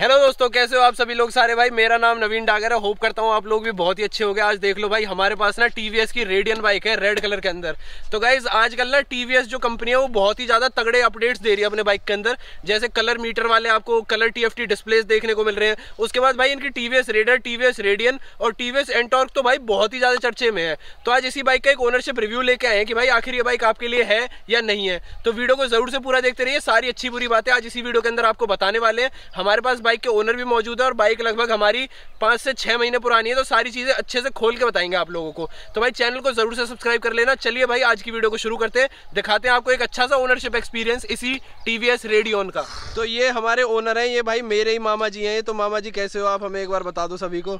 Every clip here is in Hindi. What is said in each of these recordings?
हेलो दोस्तों कैसे हो आप सभी लोग सारे भाई मेरा नाम नवीन डागर है होप करता हूँ आप लोग भी बहुत ही अच्छे हो गए आज देख लो भाई हमारे पास ना टीवीएस की रेडियन बाइक है रेड कलर के अंदर तो गाइज आजकल ना टीवीएस जो कंपनी है वो बहुत ही ज़्यादा तगड़े अपडेट्स दे रही है अपने बाइक के अंदर जैसे कलर मीटर वाले आपको कलर टी डिस्प्लेस देखने को मिल रहे हैं उसके बाद भाई इनकी टी रेडर टी रेडियन और टी वी तो भाई बहुत ही ज़्यादा चर्चे में है तो आज इसी बाइक का एक ओनरशिप रिव्यू लेके आए कि भाई आखिर ये बाइक आपके लिए है या नहीं है तो वीडियो को जरूर से पूरा देखते रहिए सारी अच्छी बुरी बातें आज इसी वीडियो के अंदर आपको बताने वाले हैं हमारे पास बाइक के ओनर भी मौजूद है और बाइक लगभग हमारी पाँच से छः महीने पुरानी है तो सारी चीज़ें अच्छे से खोल के बताएंगे आप लोगों को तो भाई चैनल को ज़रूर से सब्सक्राइब कर लेना चलिए भाई आज की वीडियो को शुरू करते हैं दिखाते हैं आपको एक अच्छा सा ओनरशिप एक्सपीरियंस इसी टी वी रेडियोन का तो ये हमारे ओनर हैं ये भाई मेरे ही मामा जी हैं तो मामा जी कैसे हो आप हमें एक बार बता दो सभी को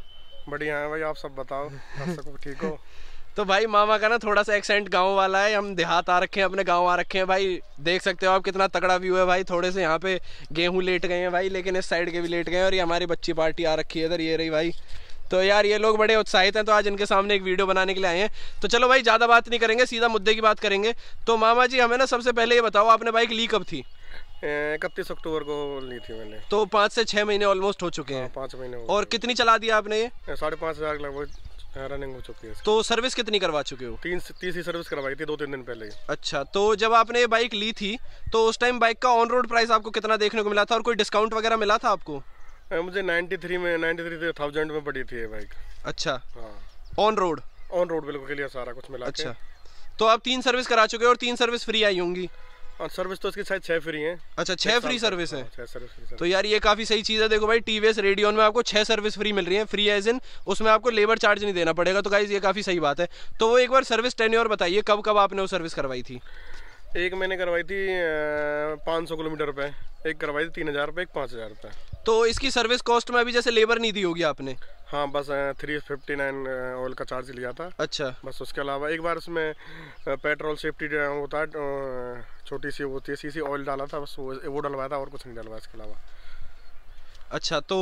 बढ़िया है भाई आप सब बताओ ठीक हो तो भाई मामा का ना थोड़ा सा एक्सेंट गांव वाला है हम देहात आ रखे हैं अपने गांव आ रखे हैं भाई देख सकते हो आप कितना तगड़ा व्यू है भाई थोड़े से यहाँ पे गेहूँ लेट गए हैं भाई लेकिन इस साइड के भी लेट गए हैं और ये हमारी बच्ची पार्टी आ रखी है इधर ये रही भाई तो यार ये लोग बड़े उत्साहित हैं तो आज इनके सामने एक वीडियो बनाने के लिए आए हैं तो चलो भाई ज़्यादा बात नहीं करेंगे सीधा मुद्दे की बात करेंगे तो मामा जी हमें ना सबसे पहले ये बताओ आपने बाइक ली कब थी इकतीस अक्टूबर को ली थी मैंने तो पाँच से छः महीने ऑलमोस्ट हो चुके हैं हाँ, पाँच महीने और कितनी चला दिया आपने ये साढ़े पाँच हज़ार लगभग रनिंग हो चुकी है तो सर्विस कितनी करवा चुके हो तीन तीसरी सर्विस करवाई थी दो तीन दिन पहले अच्छा तो जब आपने ये बाइक ली थी तो उस टाइम बाइक का ऑन रोड प्राइस आपको कितना देखने को मिला था और कोई डिस्काउंट वगैरह मिला था आपको मुझे 93 में 93,000 में पड़ी थी ये बाइक अच्छा ऑन रोड ऑन रोड बिल्कुल के लिए सारा कुछ मिला अच्छा तो आप तीन सर्विस करा चुके हो और तीन सर्विस फ्री आई होंगी और सर्विस तो इसकी शायद छह फ्री है अच्छा छह फ्री सर्विस है हाँ, तो यार ये काफ़ी सही चीज़ है देखो भाई टी वी रेडियो में आपको छः सर्विस फ्री मिल रही है फ्री एज इन उसमें आपको लेबर चार्ज नहीं देना पड़ेगा तो गाइज ये काफ़ी सही बात है तो वो एक बार सर्विस टेन और बताइए कब कब आपने वो सर्विस करवाई थी एक मैंने करवाई थी पाँच सौ किलोमीटर पे एक करवाई थी तीन हज़ार रुपये एक पाँच हज़ार रुपए तो इसकी सर्विस कॉस्ट में अभी जैसे लेबर नहीं दी होगी आपने हाँ बस थ्री फिफ्टी नाइन ऑयल का चार्ज लिया था अच्छा बस उसके अलावा एक बार उसमें पेट्रोल सेफ्टी होता है छोटी सी होती है सीसी ऑयल डाला था बस वो वो डलवाया था और कुछ नहीं डलवाया इसके अलावा अच्छा तो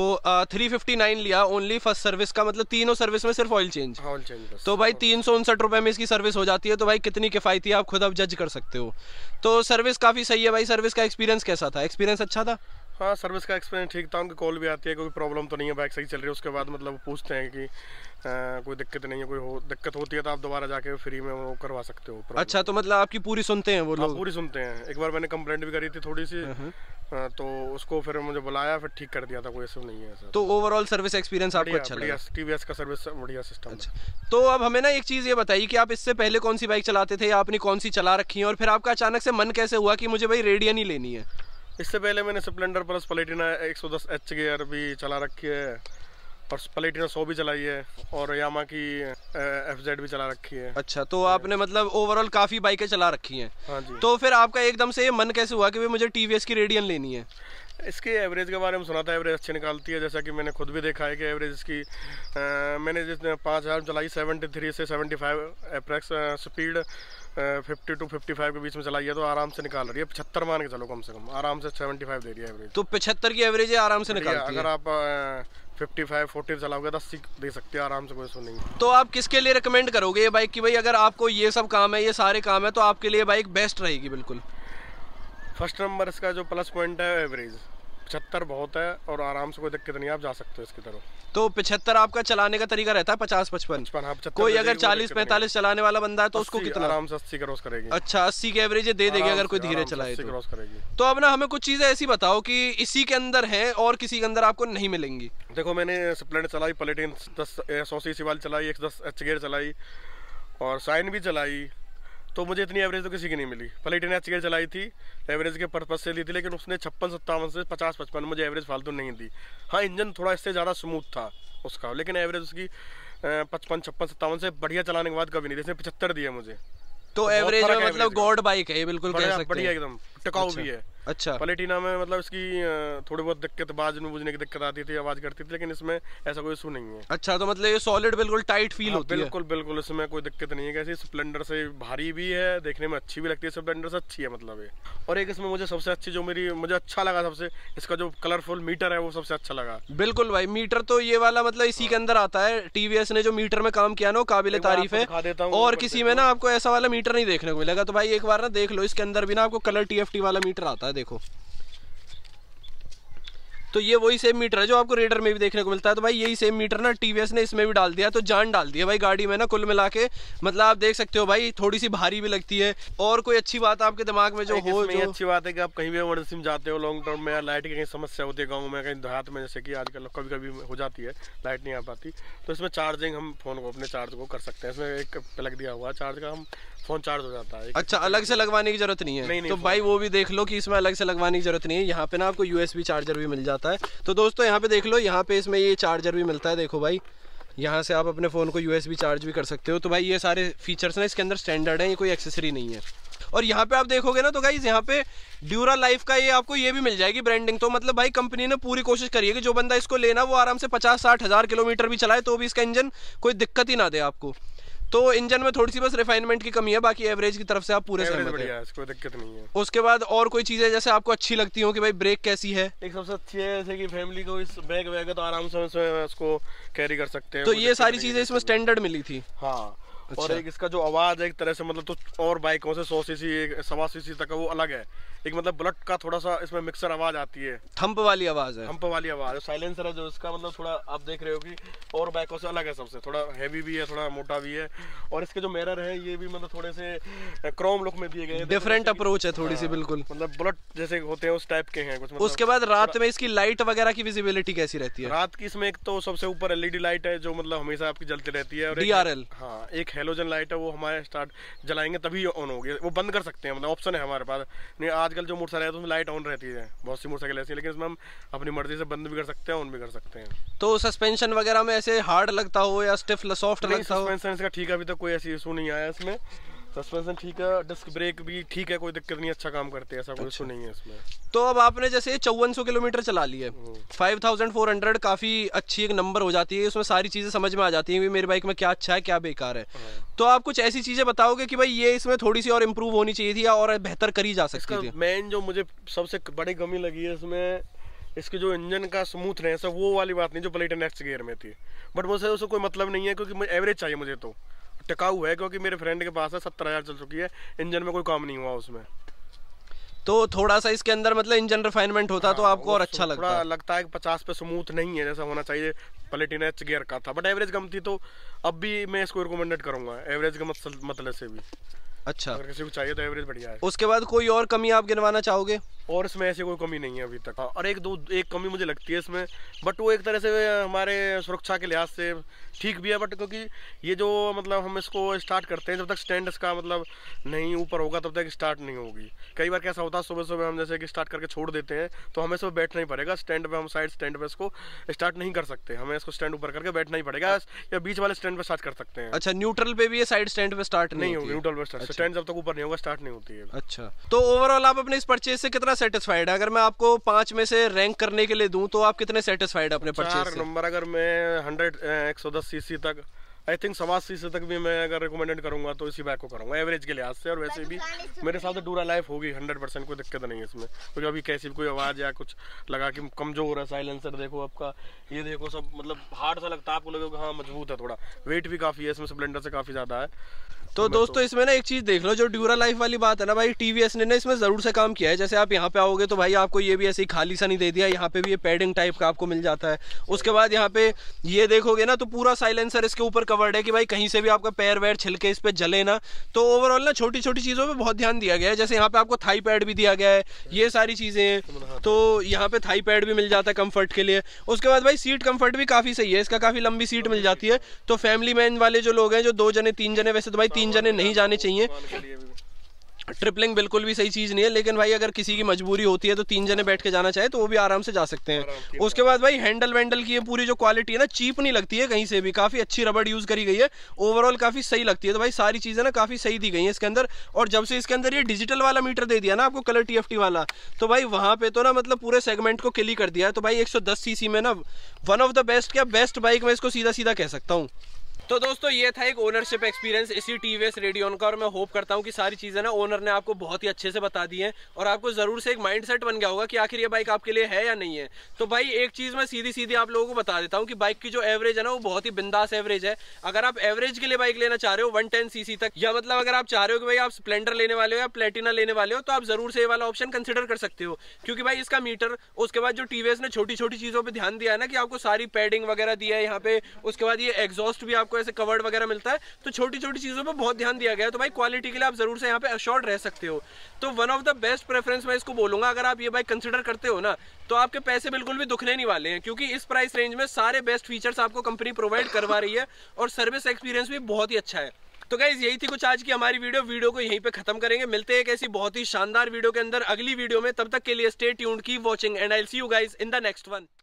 थ्री फिफ्टी नाइन लिया ओनली फर्स्ट सर्विस का मतलब तीनों सर्विस में सिर्फ ऑयल चेंज ऑयल चेंज तो भाई तीन सौ उनसठ रुपये में इसकी सर्विस हो जाती है तो भाई कितनी किफ़ायती है आप खुद अब जज कर सकते हो तो सर्विस काफ़ी सही है भाई सर्विस का एक्सपीरियंस कैसा था एक्सपीरियंस अच्छा था हाँ सर्विस का एक्सपीरियंस ठीक था उनकी कॉल भी आती है कोई प्रॉब्लम तो नहीं है बाइक सही चल रही है उसके बाद मतलब पूछते हैं कि आ, कोई दिक्कत नहीं है कोई हो दिक्कत होती है तो आप दोबारा जाके फ्री में वो करवा सकते हो अच्छा तो मतलब आपकी पूरी सुनते हैं वो हाँ, लोग पूरी सुनते हैं एक बार मैंने कंप्लेंट भी करी थी थोड़ी सी हम्म, हम्म। तो उसको फिर मुझे बुलाया फिर ठीक कर दिया था कोई ऐसा नहीं है सर तो ओवरऑल सर्विस एक्सपीरियंस आपको अच्छा लगा टीवीएस का सर्विस बढ़िया सिस्टम अच्छा तो अब हमें ना एक चीज़ ये बताइए कि आप इससे पहले कौन सी बाइक चलाते थे या आपने कौन सी चला रखी है और फिर आपका अचानक से मन कैसे हुआ कि मुझे भाई रेडियन ही लेनी है इससे पहले मैंने स्प्लेंडर प्लस सौ दस एच गियर भी चला रखी है और प्लेटिना सौ भी चलाई है और यामा की एफ जेड भी चला रखी है अच्छा तो आपने मतलब ओवरऑल काफ़ी बाइकें चला रखी हैं हाँ जी तो फिर आपका एकदम से मन कैसे हुआ कि भाई मुझे टी की रेडियन लेनी है इसके एवरेज के बारे में सुना था एवरेज अच्छी निकालती है जैसा कि मैंने खुद भी देखा है कि एवरेज इसकी आ, मैंने जिसने पाँच हज़ार चलाई सेवेंटी थ्री से seventy five approx speed fifty two fifty five के बीच में चलाई है तो आराम से निकाल रही है पचहत्तर मान के चलो कम से कम आराम से सेवेंटी फाइव दे रही है एवरेज तो पचहत्तर की एवरेज आराम से निकाल अगर आप फिफ्टी फाइव फोर्टी चलाओगे दस दे सकते हो आराम से कोई सुनिंग तो आप किसके लिए रिकमेंड करोगे ये बाइक की भाई अगर आपको ये सब काम है ये सारे काम है तो आपके लिए बाइक बेस्ट रहेगी बिल्कुल फर्स्ट नंबर इसका जो प्लस पॉइंट है एवरेज पचहत्तर बहुत है और आराम से कोई दिक्कत नहीं आप जा सकते हो इसकी तरफ तो पिछहत्तर आपका चलाने का तरीका रहता है पचास पचपन हाँ, कोई अगर चालीस पैंतालीस चलाने वाला बंदा है तो उसको कितना आराम से अस्सी क्रॉस करेगी अच्छा अस्सी की एवरेज दे देगी अगर कोई धीरे चलाए तो क्रॉस करेगी तो अब ना हमें कुछ चीजें ऐसी बताओ की इसी के अंदर है और किसी के अंदर आपको नहीं मिलेंगी देखो मैंने स्प्लेंड चलाई पलेटिन दस सौ सी वाली चलाई एक दस एच गेयर चलाई और साइन भी चलाई तो मुझे इतनी एवरेज तो किसी की नहीं मिली पहले ने अच्छी चलाई थी एवरेज के पर्पज से ली थी लेकिन उसने छप्पन सत्तावन से पचास पचपन मुझे एवरेज फालतू नहीं दी हाँ इंजन थोड़ा इससे ज़्यादा स्मूथ था उसका लेकिन एवरेज उसकी पचपन छप्पन सत्तावन से बढ़िया चलाने के बाद कभी नहीं इसने पचहत्तर दिया मुझे तो एवरेज मतलब गॉड बाइक है बिल्कुल बढ़िया एकदम टकाऊ अच्छा, भी है अच्छा पलेटिना में मतलब इसकी थोड़ी बहुत दिक्कत बाज में बुझने की दिक्कत आती थी आवाज करती थी लेकिन इसमें ऐसा कोई इशू नहीं है अच्छा तो मतलब ये सॉलिड बिल्कुल टाइट हाँ, फील होती बिल्कुल, है बिल्कुल बिल्कुल इसमें कोई दिक्कत नहीं है कैसी स्प्लेंडर से भारी भी है देखने में अच्छी भी लगती है स्प्लेंडर से अच्छी है मतलब ये और एक इसमें मुझे सबसे अच्छी जो मेरी मुझे अच्छा लगा सबसे इसका जो कलरफुल मीटर है वो सबसे अच्छा लगा बिल्कुल भाई मीटर तो ये वाला मतलब इसी के हाँ। अंदर आता है टीवीएस ने जो मीटर में काम किया ना वो काबिल तारीफ है और किसी में ना तो। आपको ऐसा वाला मीटर नहीं देखने को मिलेगा तो भाई एक बार ना देख लो इसके अंदर भी ना आपको कलर एफ फिफ्टी वाला मीटर आता है देखो तो ये वही सेम मीटर है जो आपको रेडर में भी देखने को मिलता है तो भाई यही सेम मीटर ना टीवीएस ने इसमें भी डाल दिया तो जान डाल दिया भाई गाड़ी में ना कुल मिला के मतलब आप देख सकते हो भाई थोड़ी सी भारी भी लगती है और कोई अच्छी बात आपके दिमाग में जो हो जो... अच्छी बात है कि आप कहीं भी एमरजेंसी में जाते हो लॉन्ग टर्म में या लाइट की कहीं समस्या होती है गाँव में कहीं देहात में जैसे कि आजकल कभी कभी हो जाती है लाइट नहीं आ पाती तो इसमें चार्जिंग हम फोन को अपने चार्ज को कर सकते हैं इसमें एक प्लग दिया हुआ चार्ज का हम फोन चार्ज हो जाता है अच्छा अलग से लगवाने की जरूरत नहीं है नहीं, नहीं, तो भाई वो भी देख लो कि इसमें अलग से लगवाने की जरूरत नहीं है यहाँ पे ना आपको यूएसबी चार्जर भी मिल जाता है तो दोस्तों यहाँ पे देख लो यहाँ पे इसमें ये चार्जर भी मिलता है देखो भाई यहाँ से आप अपने फ़ोन को यूएसबी चार्ज भी कर सकते हो तो भाई ये सारे फीचर्स ना इसके अंदर स्टैंडर्ड है ये कोई एक्सेसरी नहीं है और यहाँ पे आप देखोगे ना तो भाई यहाँ पे ड्यूरा लाइफ का ये आपको ये भी मिल जाएगी ब्रांडिंग तो मतलब भाई कंपनी ने पूरी कोशिश करी है कि जो बंदा इसको लेना वो आराम से पचास साठ हज़ार किलोमीटर भी चलाए तो भी इसका इंजन कोई दिक्कत ही ना दे आपको तो इंजन में थोड़ी सी बस रिफाइनमेंट की कमी है बाकी एवरेज की तरफ से आप पूरे बढ़िया है कोई दिक्कत नहीं है उसके बाद और कोई चीजें जैसे आपको अच्छी लगती हो कि भाई ब्रेक कैसी है एक सबसे अच्छी है जैसे कि फैमिली को इस बैग वैग तो आराम से उसको कैरी कर सकते हैं तो ये सारी चीजें इसमें स्टैंडर्ड मिली थी हाँ अच्छा। और एक इसका जो आवाज है एक तरह से मतलब तो और बाइकों से सौ सीसी सवा सीसी तक वो अलग है एक मतलब बुलेट का थोड़ा सा इसमें मिक्सर आवाज आती है थम्प वाली आवाज है थम्प वाली आवाज साइलेंसर है जो इसका मतलब थोड़ा आप देख रहे हो कि और बाइकों से अलग है सबसे थोड़ा हैवी भी है थोड़ा मोटा भी है और इसके जो मिरर है ये भी मतलब थोड़े से क्रोम लुक में दिए गए डिफरेंट अप्रोच है थोड़ी सी हाँ, बिल्कुल मतलब बुलेट जैसे होते हैं उस टाइप के हैं कुछ मतलब उसके बाद रात में इसकी लाइट वगैरह की विजिबिलिटी कैसी रहती है रात की इसमें एक तो सबसे ऊपर एलईडी लाइट है जो मतलब हमेशा आपकी जलती रहती है और डी आर एल हाँ एक हेलोजन लाइट है वो हमारे स्टार्ट जलाएंगे तभी ऑन होगी वो बंद कर सकते हैं मतलब ऑप्शन है हमारे पास नहीं आजकल जो मोटरसाइकिल है तो उसमें लाइट ऑन रहती है बहुत सी मोटरसाइकिल ऐसी लेकिन इसमें हम अपनी मर्जी से बंद भी कर सकते हैं ऑन भी कर सकते हैं तो सस्पेंशन वगैरह में ऐसे हार्ड लगता हो या स्टिफ सॉफ्ट लगता हो सस्पेंशन इसका ठीक है अभी तक कोई ऐसी इशू नहीं आया इसमें सस्पेंशन ठीक है डिस्क ब्रेक भी ठीक है कोई दिक्कत नहीं अच्छा काम करते ऐसा कोई अच्छा। नहीं है इसमें तो अब आपने जैसे चौवन सौ किलोमीटर चला ली फाइव थाउजेंड फोर हंड्रेड काफ़ी अच्छी एक नंबर हो जाती है उसमें सारी चीज़ें समझ में आ जाती है मेरी बाइक में क्या अच्छा है क्या बेकार है हाँ। तो आप कुछ ऐसी चीज़ें बताओगे की भाई ये इसमें थोड़ी सी और इम्प्रूव होनी चाहिए थी और बेहतर करी जा सकती थी मेन जो मुझे सबसे बड़ी कमी लगी है इसमें इसके जो इंजन का स्मूथ रहे वो वाली बात नहीं जो प्लेटन एक्स गियर में थी बट मुझसे उसको कोई मतलब नहीं है क्योंकि एवरेज चाहिए मुझे तो टिकाऊ है क्योंकि मेरे फ्रेंड के पास है सत्तर हज़ार चल चुकी है इंजन में कोई काम नहीं हुआ उसमें तो थोड़ा सा इसके अंदर मतलब इंजन रिफाइनमेंट होता तो हाँ, तो आपको और अच्छा लगता है लगता है कि पचास पे स्मूथ नहीं है जैसा होना चाहिए पलेटिन एच गियर का था बट एवरेज कम थी तो अब भी मैं इसको रिकमेंडेड करूंगा एवरेज का मतलब से भी अच्छा अगर किसी को चाहिए तो एवरेज बढ़िया है उसके बाद कोई और कमी आप गिनवाना चाहोगे और इसमें ऐसी कोई कमी नहीं है अभी तक हाँ, और एक दो एक कमी मुझे लगती है इसमें बट वो एक तरह से हमारे सुरक्षा के लिहाज से ठीक भी है बट क्योंकि ये जो मतलब हम इसको स्टार्ट करते हैं जब तक स्टैंड इसका मतलब नहीं ऊपर होगा तब तक स्टार्ट नहीं होगी कई बार कैसा होता है सुबह सुबह हम जैसे कि स्टार्ट करके छोड़ देते हैं तो हमें इसमें बैठना ही पड़ेगा स्टैंड पर हम साइड स्टैंड पर इसको स्टार्ट नहीं कर सकते हमें इसको स्टैंड ऊपर करके बैठना ही पड़ेगा या बीच वाले स्टैंड पर स्टार्ट कर सकते हैं अच्छा न्यूट्रल पे भी साइड स्टैंड पर स्टार्ट नहीं होगी न्यूट्रल पर स्टार्ट जब तक ऊपर नहीं होगा स्टार्ट नहीं होती है अच्छा तो ओवरऑल आप अपने इस परचेज से कितना कितना सेटिस्फाइड है अगर मैं आपको पांच में से रैंक करने के लिए दूं तो आप कितने सेटिस्फाइड अपने चार नंबर अगर मैं हंड्रेड एक सौ दस सीसी तक आई थिंक सवा सीसी तक भी मैं अगर रिकमेंडेड करूंगा तो इसी बाइक को करूंगा एवरेज के लिहाज से और वैसे भी मेरे साथ डूरा तो लाइफ होगी हंड्रेड परसेंट कोई दिक्कत नहीं है इसमें क्योंकि अभी कैसी भी कोई आवाज़ या कुछ लगा कि कमजोर है साइलेंसर देखो आपका ये देखो सब मतलब हार्ड सा लगता है आपको लगेगा हाँ मजबूत है थोड़ा वेट भी काफ़ी है इसमें स्प्लेंडर से काफ़ी ज़्यादा है तो दोस्तों तो... इसमें ना एक चीज देख लो जो ड्यूरा लाइफ वाली बात है ना भाई टीवीएस ने ना इसमें जरूर से काम किया है जैसे आप यहाँ पे आओगे तो भाई आपको ये भी ऐसे ही खाली सा नहीं दे दिया यहाँ पे भी ये पैडिंग टाइप का आपको मिल जाता है उसके बाद यहाँ पे ये देखोगे ना तो पूरा साइलेंसर इसके ऊपर कवर्ड है कि भाई कहीं से भी आपका पैर वैर छिलके इस पर जले ना तो ओवरऑल ना छोटी छोटी चीज़ों पर बहुत ध्यान दिया गया है जैसे यहाँ पे आपको थाई पैड भी दिया गया है ये सारी चीज़ें हैं तो यहाँ पे थाई पैड भी मिल जाता है कम्फर्ट के लिए उसके बाद भाई सीट कम्फर्ट भी काफ़ी सही है इसका काफ़ी लंबी सीट मिल जाती है तो फैमिली मैन वाले जो लोग हैं जो दो जने तीन जने वैसे तो भाई तीन तीन जने नहीं जाने चाहिए ट्रिपलिंग बिल्कुल भी सही चीज़ नहीं है लेकिन भाई अगर किसी की मजबूरी होती है तो तीन जने बैठ के जाना चाहे तो वो भी आराम से जा सकते हैं उसके बाद भाई हैंडल वैंडल की है, पूरी जो क्वालिटी है ना चीप नहीं लगती है कहीं से भी काफ़ी अच्छी रबड़ यूज़ करी गई है ओवरऑल काफ़ी सही लगती है तो भाई सारी चीज़ें ना काफ़ी सही दी गई हैं इसके अंदर और जब से इसके अंदर ये डिजिटल वाला मीटर दे दिया ना आपको कलर टी वाला तो भाई वहाँ पर तो ना मतलब पूरे सेगमेंट को क्ली कर दिया है तो भाई एक सौ में ना वन ऑफ द बेस्ट क्या बेस्ट बाइक मैं इसको सीधा सीधा कह सकता हूँ तो दोस्तों ये था एक ओनरशिप एक्सपीरियंस इसी टी वी का और मैं होप करता हूँ कि सारी चीज़ें ना ओनर ने आपको बहुत ही अच्छे से बता दी हैं और आपको ज़रूर से एक माइंड सेट बन गया होगा कि आखिर ये बाइक आपके लिए है या नहीं है तो भाई एक चीज़ मैं सीधी सीधी आप लोगों को बता देता हूँ कि बाइक की जो एवरेज है ना वो बहुत ही बिंदास एवरेज है अगर आप एवरेज के लिए बाइक लेना चाह रहे हो वन टेन सी तक या मतलब अगर आप चाह रहे हो कि भाई आप स्पलेंडर लेने वाले हो या प्लेटिना लेने वाले हो तो आप ज़रूर से ये वाला ऑप्शन कंसिडर कर सकते हो क्योंकि भाई इसका मीटर उसके बाद जो टी ने छोटी छोटी चीज़ों पर ध्यान दिया है ना कि आपको सारी पैडिंग वगैरह दिया है यहाँ पे उसके बाद ये एग्जॉस्ट भी आपको आपको ऐसे कवर्ड वगैरह मिलता है तो छोटी छोटी चीज़ों पर बहुत ध्यान दिया गया है तो भाई क्वालिटी के लिए आप ज़रूर से यहाँ पे अश्योर्ड रह सकते हो तो one of the best preference मैं इसको बोलूँगा अगर आप ये बाइक कंसिडर करते हो ना तो आपके पैसे बिल्कुल भी दुखने नहीं वाले हैं क्योंकि इस प्राइस रेंज में सारे बेस्ट फीचर्स आपको कंपनी प्रोवाइड करवा रही है और सर्विस एक्सपीरियंस भी बहुत ही अच्छा है तो गाइज यही थी कुछ आज की हमारी वीडियो वीडियो को यहीं पे खत्म करेंगे मिलते हैं एक ऐसी बहुत ही शानदार वीडियो के अंदर अगली वीडियो में तब तक के लिए stay tuned keep watching and I see you guys in the next one